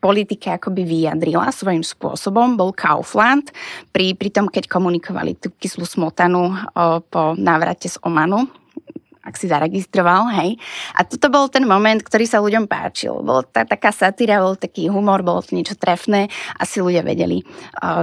politike akoby vyjadrila svojím spôsobom, bol Kaufland, pri, pri tom, keď komunikovali tú kyslú smotanu o, po návrate z Omanu ak si zaregistroval, hej. A toto bol ten moment, ktorý sa ľuďom páčil. Bol tá, taká satíra, bol taký humor, bolo to niečo trefné, A si ľudia vedeli,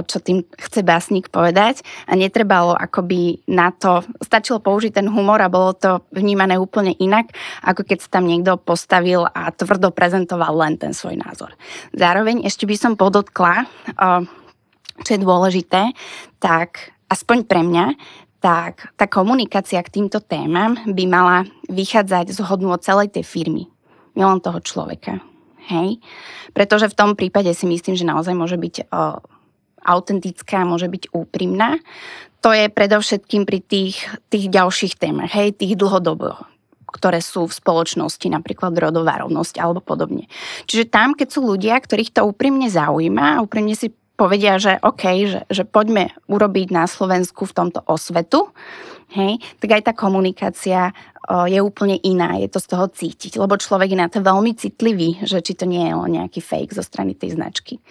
čo tým chce básnik povedať a netrebalo akoby na to, stačilo použiť ten humor a bolo to vnímané úplne inak, ako keď sa tam niekto postavil a tvrdo prezentoval len ten svoj názor. Zároveň ešte by som podotkla, čo je dôležité, tak aspoň pre mňa, tak tá komunikácia k týmto témam by mala vychádzať z hodnú od celej tej firmy, nielen toho človeka. Hej? Pretože v tom prípade si myslím, že naozaj môže byť o, autentická, môže byť úprimná. To je predovšetkým pri tých, tých ďalších témach, hej, tých dlhodobo, ktoré sú v spoločnosti, napríklad rodová rovnosť alebo podobne. Čiže tam, keď sú ľudia, ktorých to úprimne zaujíma, úprimne si povedia, že OK, že, že poďme urobiť na Slovensku v tomto osvetu, hej, tak aj tá komunikácia o, je úplne iná, je to z toho cítiť, lebo človek je na to veľmi citlivý, že či to nie je len nejaký fake zo strany tej značky.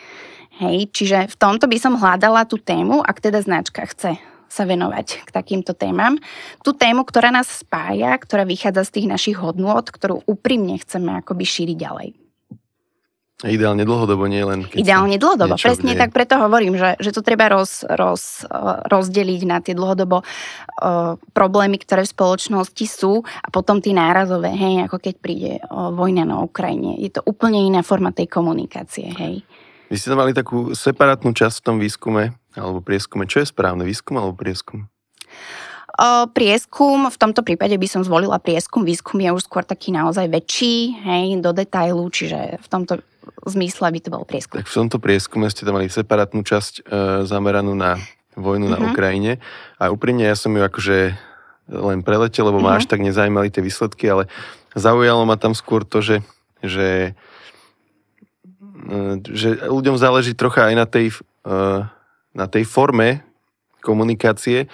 Hej, čiže v tomto by som hľadala tú tému, ak teda značka chce sa venovať k takýmto témam. Tú tému, ktorá nás spája, ktorá vychádza z tých našich hodnôt, ktorú úprimne chceme akoby šíriť ďalej.
Ideálne dlhodobo, nie len... Keď Ideálne dlhodobo, presne deje. tak
preto hovorím, že, že to treba roz, roz, rozdeliť na tie dlhodobo uh, problémy, ktoré v spoločnosti sú a potom tie nárazové, hej, ako keď príde uh, vojna na Ukrajine. Je to úplne iná forma tej komunikácie, hej.
Vy ste tam mali takú separátnu časť v tom výskume, alebo prieskume. Čo je správne, výskum alebo prieskum?
Prieskum, v tomto prípade by som zvolila prieskum, výskum je už skôr taký naozaj väčší, hej, do detailu, čiže v tomto zmysle by to bol prieskum.
Tak v tomto prieskume ste tam mali separátnu časť e, zameranú na vojnu mm-hmm. na mhm. Ukrajine a úprimne ja som ju akože len preletel, lebo mm-hmm. až tak nezajímali tie výsledky, ale zaujalo ma tam skôr to, že, že, e, že ľuďom záleží trocha aj na tej, e, na tej forme komunikácie,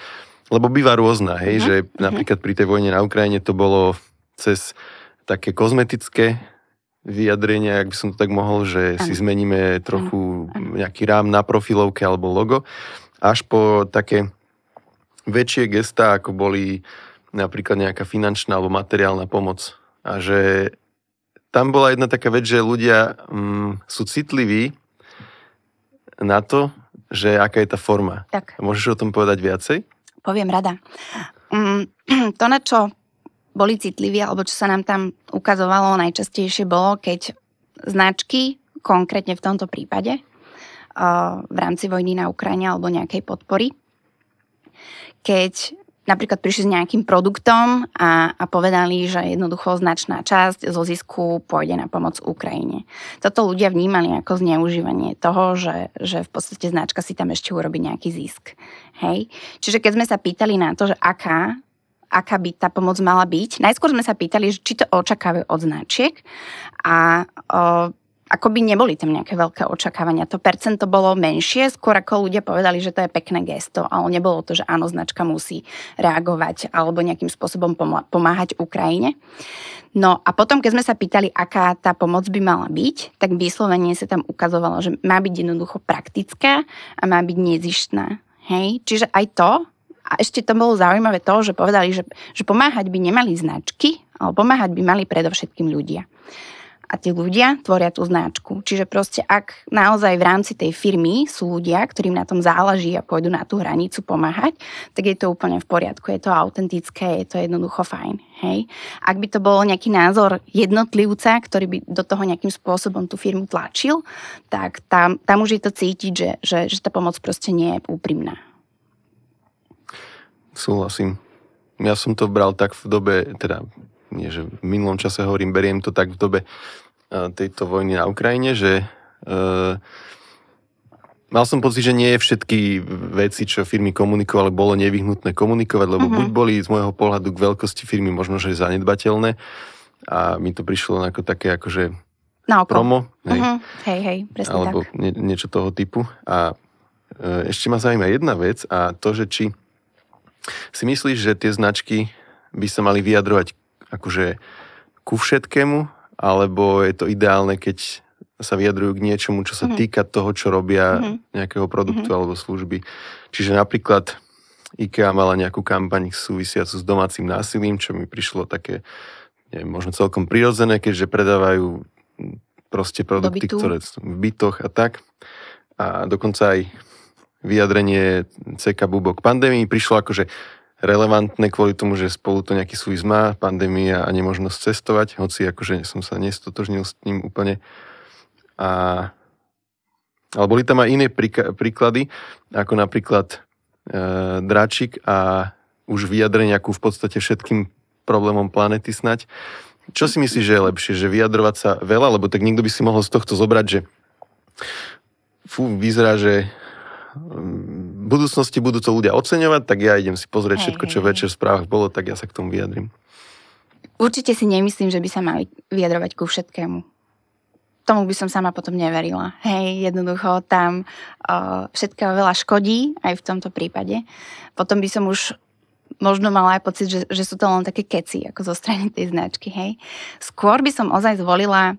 lebo býva rôzna, hej, uh-huh. že mhm. napríklad pri tej vojne na Ukrajine to bolo cez také kozmetické vyjadrenia, ak by som to tak mohol, že ano. si zmeníme trochu ano. nejaký rám na profilovke alebo logo, až po také väčšie gestá, ako boli napríklad nejaká finančná alebo materiálna pomoc. A že tam bola jedna taká vec, že ľudia mm, sú citliví na to, že aká je tá forma. Tak. Môžeš o tom povedať viacej?
Poviem rada. Mm, to, na čo boli citliví, alebo čo sa nám tam ukazovalo najčastejšie, bolo, keď značky, konkrétne v tomto prípade, uh, v rámci vojny na Ukrajine alebo nejakej podpory, keď napríklad prišli s nejakým produktom a, a povedali, že jednoducho značná časť zo zisku pôjde na pomoc Ukrajine. Toto ľudia vnímali ako zneužívanie toho, že, že v podstate značka si tam ešte urobí nejaký zisk. Hej? Čiže keď sme sa pýtali na to, že aká aká by tá pomoc mala byť. Najskôr sme sa pýtali, či to očakávajú od značiek a o, akoby neboli tam nejaké veľké očakávania. To percento bolo menšie, skôr ako ľudia povedali, že to je pekné gesto, ale nebolo to, že áno, značka musí reagovať alebo nejakým spôsobom pomáhať Ukrajine. No a potom, keď sme sa pýtali, aká tá pomoc by mala byť, tak vyslovene sa tam ukazovalo, že má byť jednoducho praktická a má byť nezištná. Hej? Čiže aj to, a ešte to bolo zaujímavé to, že povedali, že, že pomáhať by nemali značky, ale pomáhať by mali predovšetkým ľudia a tí ľudia tvoria tú značku. Čiže proste ak naozaj v rámci tej firmy sú ľudia, ktorým na tom záleží a pôjdu na tú hranicu pomáhať, tak je to úplne v poriadku, je to autentické, je to jednoducho fajn. Hej? Ak by to bol nejaký názor jednotlivca, ktorý by do toho nejakým spôsobom tú firmu tlačil, tak tam, tam už je to cítiť, že, že, že tá pomoc proste nie je úprimná.
Súhlasím. Ja som to bral tak v dobe, teda nie že v minulom čase hovorím, beriem to tak v dobe e, tejto vojny na Ukrajine, že e, mal som pocit, že nie všetky veci, čo firmy komunikovali, bolo nevyhnutné komunikovať, lebo mm-hmm. buď boli z môjho pohľadu k veľkosti firmy možno, že zanedbateľné a mi to prišlo ako také akože
na oko. promo. Hej, mm-hmm. hej, hej, presne Alebo tak.
Nie, niečo toho typu. A e, ešte ma zaujíma jedna vec a to, že či si myslíš, že tie značky by sa mali vyjadrovať akože ku všetkému, alebo je to ideálne, keď sa vyjadrujú k niečomu, čo sa mm-hmm. týka toho, čo robia mm-hmm. nejakého produktu mm-hmm. alebo služby. Čiže napríklad IKEA mala nejakú kampaň súvisiacu s domácim násilím, čo mi prišlo také, neviem, možno celkom prirodzené, keďže predávajú proste produkty, ktoré sú v bytoch a tak. A dokonca aj vyjadrenie CK Bubok pandémii prišlo akože relevantné kvôli tomu, že spolu to nejaký súvis má, pandémia a nemožnosť cestovať, hoci akože som sa nestotožnil s tým úplne. A, ale boli tam aj iné príka- príklady, ako napríklad e, dráčik a už vyjadrenia v podstate všetkým problémom planety snať. Čo si myslíš, že je lepšie? Že vyjadrovať sa veľa? Lebo tak niekto by si mohol z tohto zobrať, že fú, vyzerá, že mm, budúcnosti budú to ľudia oceňovať, tak ja idem si pozrieť hej, všetko, čo hej. večer v správach bolo, tak ja sa k tomu vyjadrim.
Určite si nemyslím, že by sa mali vyjadrovať ku všetkému. Tomu by som sama potom neverila. Hej, jednoducho tam uh, všetko veľa škodí, aj v tomto prípade. Potom by som už možno mala aj pocit, že, že sú to len také keci, ako zo strany tej značky, hej. Skôr by som ozaj zvolila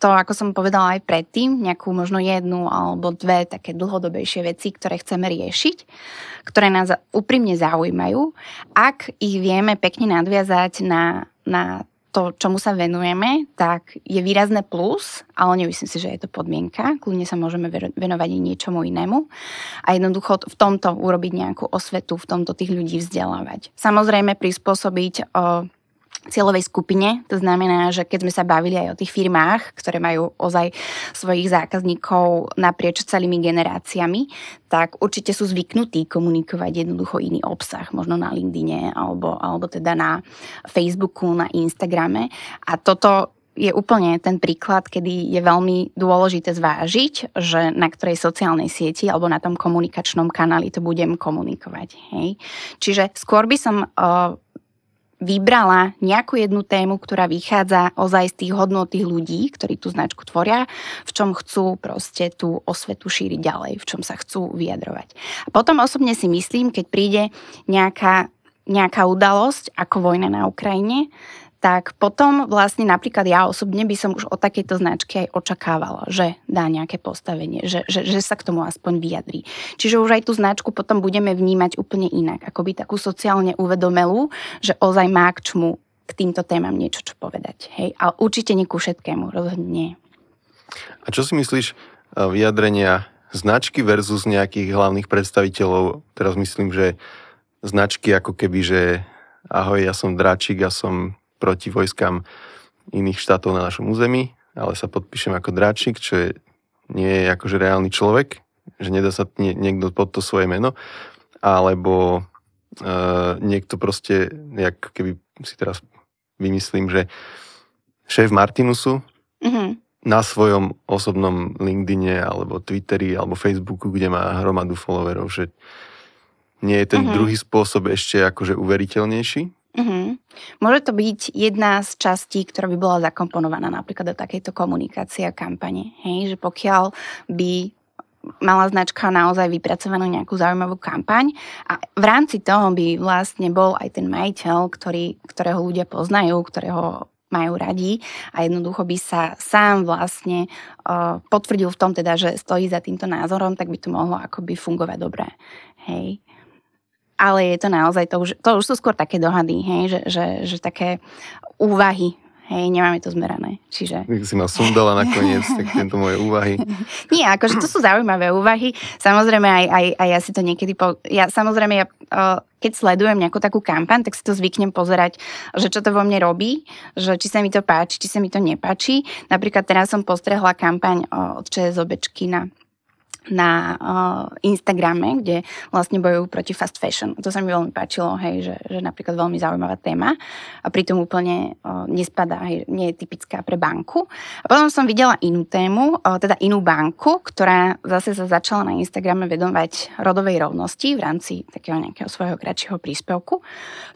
to, ako som povedala aj predtým, nejakú možno jednu alebo dve také dlhodobejšie veci, ktoré chceme riešiť, ktoré nás úprimne zaujímajú. Ak ich vieme pekne nadviazať na, na to, čomu sa venujeme, tak je výrazné plus, ale nemyslím si, že je to podmienka. Kľudne sa môžeme venovať i niečomu inému. A jednoducho v tomto urobiť nejakú osvetu, v tomto tých ľudí vzdelávať. Samozrejme prispôsobiť cieľovej skupine. To znamená, že keď sme sa bavili aj o tých firmách, ktoré majú ozaj svojich zákazníkov naprieč celými generáciami, tak určite sú zvyknutí komunikovať jednoducho iný obsah, možno na LinkedIne alebo, alebo teda na Facebooku, na Instagrame. A toto je úplne ten príklad, kedy je veľmi dôležité zvážiť, že na ktorej sociálnej sieti alebo na tom komunikačnom kanáli to budem komunikovať. Hej? Čiže skôr by som uh, vybrala nejakú jednu tému, ktorá vychádza ozaj z tých hodnot ľudí, ktorí tú značku tvoria, v čom chcú proste tú osvetu šíriť ďalej, v čom sa chcú vyjadrovať. A potom osobne si myslím, keď príde nejaká, nejaká udalosť, ako vojna na Ukrajine, tak potom vlastne napríklad ja osobne by som už od takejto značky aj očakávala, že dá nejaké postavenie, že, že, že sa k tomu aspoň vyjadrí. Čiže už aj tú značku potom budeme vnímať úplne inak, ako by takú sociálne uvedomelú, že ozaj má k čmu k týmto témam niečo čo povedať. Hej? Ale určite nie ku všetkému, rozhodne nie.
A čo si myslíš e, vyjadrenia značky versus nejakých hlavných predstaviteľov? Teraz myslím, že značky ako keby, že ahoj, ja som dračík ja som proti vojskám iných štátov na našom území, ale sa podpíšem ako dráčik, čo je, nie je akože reálny človek, že nedá sa nie, niekto pod to svoje meno, alebo e, niekto proste, jak keby si teraz vymyslím, že šéf Martinusu mm-hmm na svojom osobnom LinkedIne alebo Twitteri alebo Facebooku, kde má hromadu followerov, že nie je ten mm-hmm. druhý spôsob ešte akože uveriteľnejší?
Mm-hmm. Môže to byť jedna z častí, ktorá by bola zakomponovaná napríklad do takejto komunikácie a kampane. Hej, že pokiaľ by mala značka naozaj vypracovanú nejakú zaujímavú kampaň a v rámci toho by vlastne bol aj ten majiteľ, ktorý, ktorého ľudia poznajú, ktorého majú radi a jednoducho by sa sám vlastne uh, potvrdil v tom teda, že stojí za týmto názorom, tak by to mohlo akoby fungovať dobre. Hej ale je to naozaj, to už, to už sú skôr také dohady, hej, že, že, že také úvahy Hej, nemáme to zmerané.
Čiže... Tak si ma sundala nakoniec, tak tento moje úvahy.
Nie, akože to sú zaujímavé úvahy. Samozrejme, aj, aj, aj ja si to niekedy... Po... Ja, samozrejme, ja, eh, keď sledujem nejakú takú kampaň, tak si to zvyknem pozerať, že čo to vo mne robí, že či sa mi to páči, či sa mi to nepáči. Napríklad teraz som postrehla kampaň eh, od ČSOBčky na na uh, Instagrame, kde vlastne bojujú proti fast fashion. To sa mi veľmi páčilo, hej, že, že napríklad veľmi zaujímavá téma a pritom úplne uh, nespadá, hej, nie je typická pre banku. A potom som videla inú tému, uh, teda inú banku, ktorá zase sa začala na Instagrame vedovať rodovej rovnosti v rámci takého nejakého svojho kratšieho príspevku.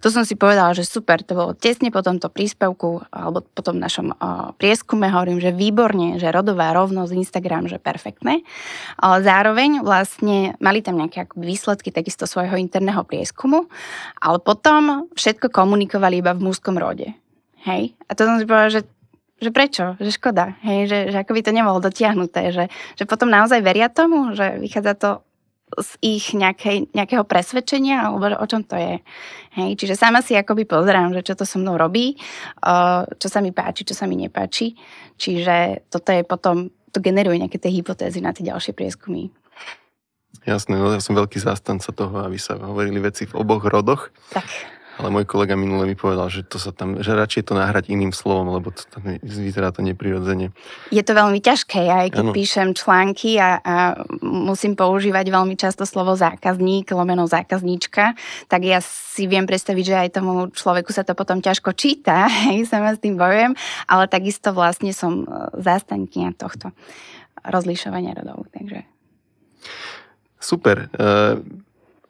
To som si povedala, že super, to bolo tesne po tomto príspevku alebo po tom našom uh, prieskume, hovorím, že výborne, že rodová rovnosť, Instagram, že perfektné. Ale zároveň vlastne mali tam nejaké výsledky takisto svojho interného prieskumu, ale potom všetko komunikovali iba v mužskom rode. Hej? A to som si povedala, že že prečo, že škoda, hej, že, že ako by to nebolo dotiahnuté, že, že potom naozaj veria tomu, že vychádza to z ich nejakej, nejakého presvedčenia alebo o čom to je. Hej, čiže sama si akoby pozerám, že čo to so mnou robí, eh, čo sa mi páči, čo sa mi nepáči. Čiže toto je potom to generuje nejaké tie hypotézy na tie ďalšie prieskumy.
Jasné, no ja som veľký zástanca toho, aby sa hovorili veci v oboch rodoch. Tak. Ale môj kolega minule mi povedal, že to sa tam, že radšej to nahrať iným slovom, lebo to tam vyzerá to neprirodzene.
Je to veľmi ťažké, ja aj keď ano. píšem články a, a musím používať veľmi často slovo zákazník, lomeno zákazníčka, tak ja si viem predstaviť, že aj tomu človeku sa to potom ťažko číta, hej, sama s tým bojujem, ale takisto vlastne som e, zástankyňa tohto rozlišovania rodov,
takže... Super. Uh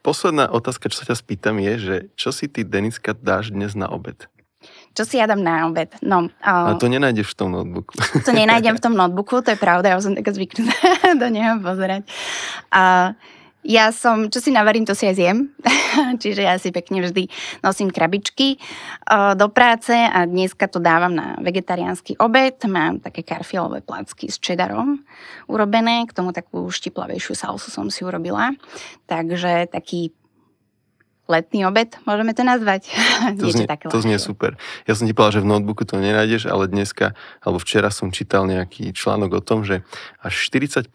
posledná otázka, čo sa ťa spýtam, je, že čo si ty, Deniska, dáš dnes na obed?
Čo si ja dám na obed? No, uh, A to
nenájdeš v tom notebooku.
To nenájdem v tom notebooku, to je pravda, ja som taká zvyknutá do neho pozerať. Uh, ja som, čo si navarím, to si aj zjem. Čiže ja si pekne vždy nosím krabičky do práce a dneska to dávam na vegetariánsky obed. Mám také karfiolové placky s čedarom urobené, k tomu takú štiplavejšiu salsu som si urobila. Takže taký letný obed, môžeme to nazvať. To znie, také to znie
super. Ja som ti povedal, že v notebooku to nenájdeš, ale dneska, alebo včera som čítal nejaký článok o tom, že až 40%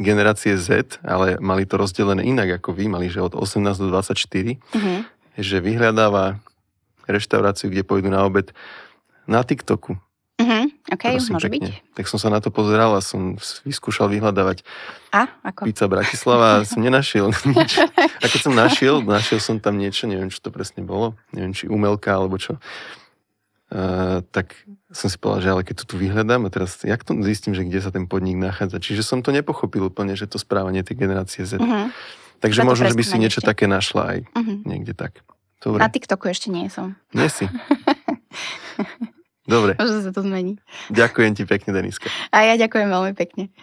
generácie Z, ale mali to rozdelené inak ako vy, mali že od 18 do 24, mm-hmm. že vyhľadáva reštauráciu, kde pôjdu na obed na TikToku.
Mm-hmm. Okay, Prosím, môže pekne. byť.
Tak som sa na to pozeral a som vyskúšal vyhľadávať. A? Ako? Pizza Bratislava a som nenašiel
nič. A
keď som našiel, našiel som tam niečo, neviem, čo to presne bolo. Neviem, či umelka alebo čo. Eh, tak som si povedal, že ale keď to tu vyhľadám a teraz jak to zistím, že kde sa ten podnik nachádza. Čiže som to nepochopil úplne, že to správanie tej generácie Z. Uh-huh. Takže možno, že by si niečo ešte. také našla aj uh-huh. niekde tak. Dobre. Na
TikToku ešte nie som.
Nie si. Dobre. Možno sa to zmení. Ďakujem ti pekne, Deniska.
A ja ďakujem veľmi pekne.